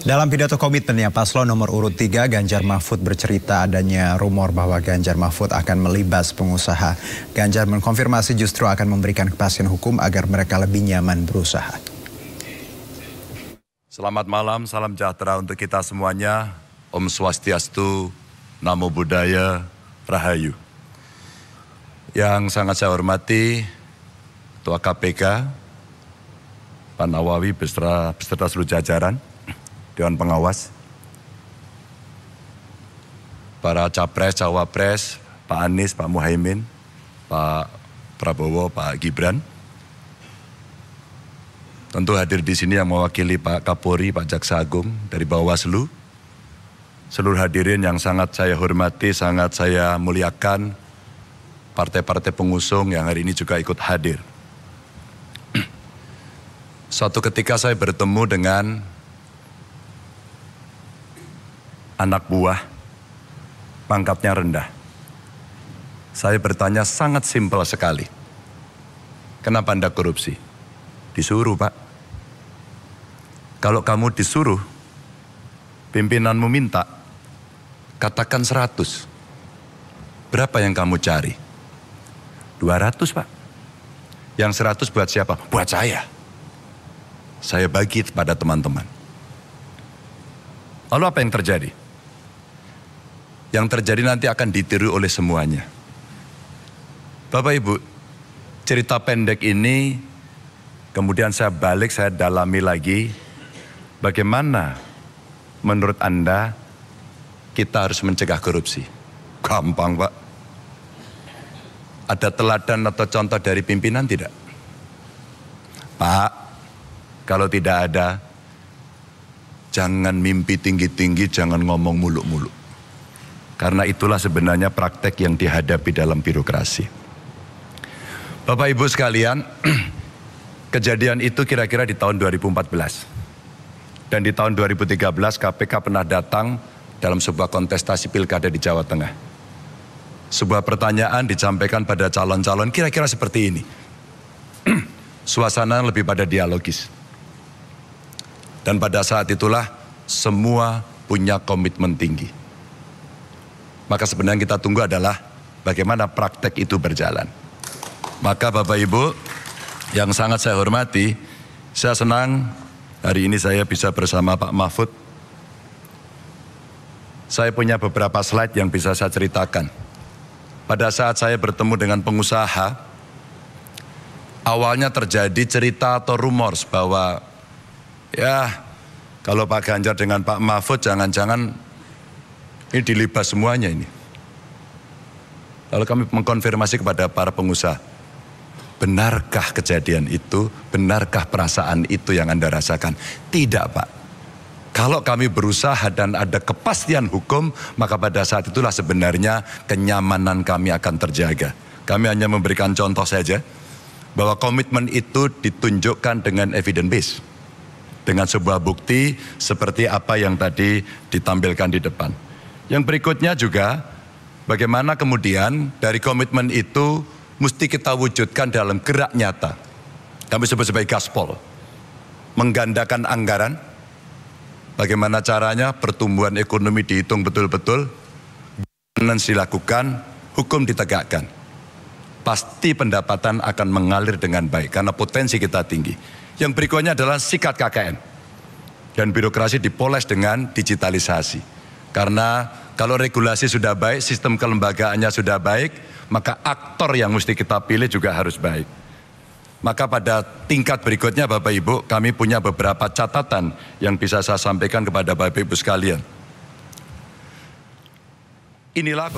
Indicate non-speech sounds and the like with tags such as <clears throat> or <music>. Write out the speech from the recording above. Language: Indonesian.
Dalam pidato komitmennya, paslon nomor urut 3 Ganjar Mahfud bercerita adanya rumor bahwa Ganjar Mahfud akan melibas pengusaha. Ganjar mengkonfirmasi justru akan memberikan kepastian hukum agar mereka lebih nyaman berusaha. Selamat malam, salam sejahtera untuk kita semuanya. Om Swastiastu, Namo Buddhaya, Rahayu. Yang sangat saya hormati, tua KPK, Pak Nawawi beserta, beserta seluruh jajaran, Dewan Pengawas? Para capres, cawapres, Pak Anies, Pak Muhaimin, Pak Prabowo, Pak Gibran. Tentu hadir di sini yang mewakili Pak Kapolri, Pak Jaksa Agung dari Bawaslu. Seluruh hadirin yang sangat saya hormati, sangat saya muliakan. Partai-partai pengusung yang hari ini juga ikut hadir. <clears throat> Suatu ketika saya bertemu dengan anak buah, pangkatnya rendah. Saya bertanya sangat simpel sekali. Kenapa Anda korupsi? Disuruh, Pak. Kalau kamu disuruh, pimpinanmu minta, katakan 100. Berapa yang kamu cari? Dua ratus, Pak. Yang seratus buat siapa? Buat saya. Saya bagi kepada teman-teman. Lalu apa yang terjadi? yang terjadi nanti akan ditiru oleh semuanya. Bapak Ibu, cerita pendek ini kemudian saya balik, saya dalami lagi bagaimana menurut Anda kita harus mencegah korupsi. Gampang Pak. Ada teladan atau contoh dari pimpinan tidak? Pak, kalau tidak ada, jangan mimpi tinggi-tinggi, jangan ngomong muluk-muluk. Karena itulah sebenarnya praktek yang dihadapi dalam birokrasi. Bapak Ibu sekalian, <clears throat> kejadian itu kira-kira di tahun 2014. Dan di tahun 2013 KPK pernah datang dalam sebuah kontestasi pilkada di Jawa Tengah. Sebuah pertanyaan disampaikan pada calon-calon kira-kira seperti ini. <clears throat> Suasana lebih pada dialogis. Dan pada saat itulah semua punya komitmen tinggi. Maka sebenarnya kita tunggu adalah bagaimana praktek itu berjalan. Maka Bapak Ibu yang sangat saya hormati, saya senang hari ini saya bisa bersama Pak Mahfud. Saya punya beberapa slide yang bisa saya ceritakan. Pada saat saya bertemu dengan pengusaha, awalnya terjadi cerita atau rumor bahwa ya kalau Pak Ganjar dengan Pak Mahfud jangan-jangan ini dilibas semuanya ini. Lalu kami mengkonfirmasi kepada para pengusaha, benarkah kejadian itu, benarkah perasaan itu yang Anda rasakan? Tidak Pak. Kalau kami berusaha dan ada kepastian hukum, maka pada saat itulah sebenarnya kenyamanan kami akan terjaga. Kami hanya memberikan contoh saja bahwa komitmen itu ditunjukkan dengan evidence base. Dengan sebuah bukti seperti apa yang tadi ditampilkan di depan. Yang berikutnya juga bagaimana kemudian dari komitmen itu mesti kita wujudkan dalam gerak nyata. Kami sebut sebagai gaspol. Menggandakan anggaran. Bagaimana caranya pertumbuhan ekonomi dihitung betul-betul. Governance dilakukan, hukum ditegakkan. Pasti pendapatan akan mengalir dengan baik karena potensi kita tinggi. Yang berikutnya adalah sikat KKN. Dan birokrasi dipoles dengan digitalisasi karena kalau regulasi sudah baik, sistem kelembagaannya sudah baik, maka aktor yang mesti kita pilih juga harus baik. Maka pada tingkat berikutnya Bapak Ibu, kami punya beberapa catatan yang bisa saya sampaikan kepada Bapak Ibu sekalian. Inilah